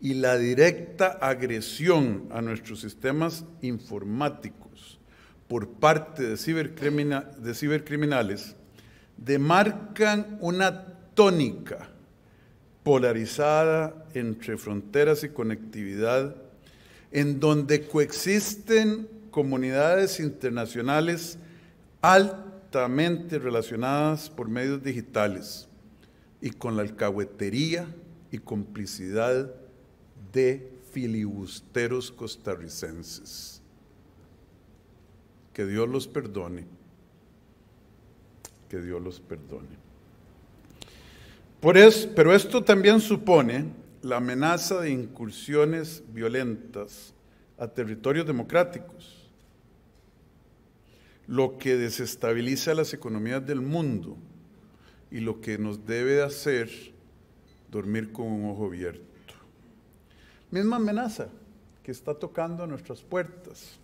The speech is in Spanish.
y la directa agresión a nuestros sistemas informáticos por parte de, cibercriminales demarcan una tónica polarizada entre fronteras y conectividad, en donde coexisten comunidades internacionales altamente relacionadas por medios digitales y con la alcahuetería y complicidad de filibusteros costarricenses. Que Dios los perdone. Que Dios los perdone. Por pero esto también supone la amenaza de incursiones violentas a territorios democráticos, lo que desestabiliza las economías del mundo y lo que nos debe hacer dormir con un ojo abierto. Misma amenaza que está tocando nuestras puertas.